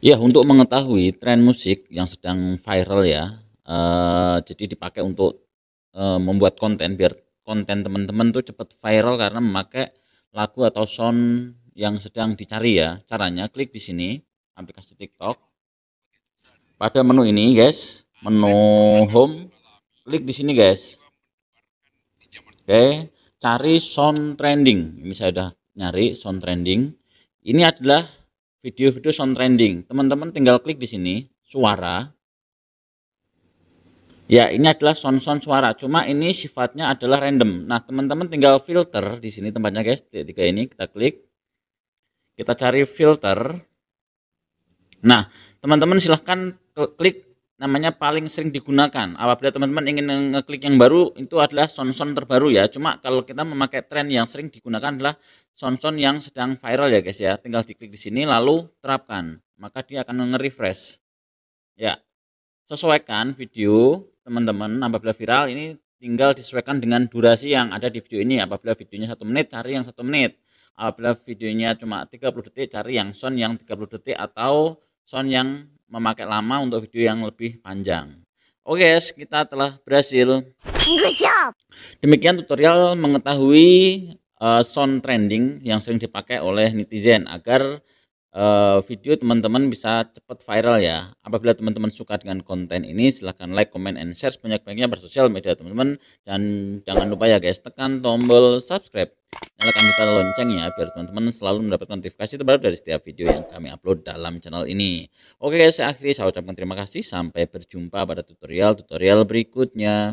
Ya, untuk mengetahui tren musik yang sedang viral ya, uh, jadi dipakai untuk uh, membuat konten biar konten teman-teman tuh cepat viral karena memakai lagu atau sound yang sedang dicari ya. Caranya klik di sini aplikasi TikTok. Pada menu ini, guys, menu home, klik di sini, guys. Oke, cari sound trending. Ini saya udah nyari sound trending. Ini adalah video-video sound trending. Teman-teman tinggal klik di sini, suara. Ya, ini adalah sound-sound suara. Cuma ini sifatnya adalah random. Nah, teman-teman tinggal filter di sini tempatnya guys. Tiga ini kita klik. Kita cari filter. Nah, teman-teman silahkan klik namanya paling sering digunakan. Apabila teman-teman ingin ngeklik yang baru, itu adalah sound-sound terbaru ya. Cuma kalau kita memakai tren yang sering digunakan adalah sound-sound yang sedang viral ya guys ya. Tinggal diklik di sini lalu terapkan. Maka dia akan nge-refresh. Ya. Sesuaikan video teman-teman apabila viral ini tinggal disesuaikan dengan durasi yang ada di video ini. Apabila videonya satu menit, cari yang satu menit. Apabila videonya cuma 30 detik, cari yang sound yang 30 detik atau sound yang memakai lama untuk video yang lebih panjang. Oke okay kita telah berhasil. Good job. Demikian tutorial mengetahui uh, sound trending yang sering dipakai oleh netizen agar uh, video teman-teman bisa cepat viral ya. Apabila teman-teman suka dengan konten ini, silahkan like, comment, and share sebanyak-banyaknya bersosial media teman-teman. Dan jangan lupa ya guys, tekan tombol subscribe nyalakan juga loncengnya biar teman-teman selalu mendapatkan notifikasi terbaru dari setiap video yang kami upload dalam channel ini. Oke, saya akhiri saya ucapkan terima kasih sampai berjumpa pada tutorial-tutorial berikutnya.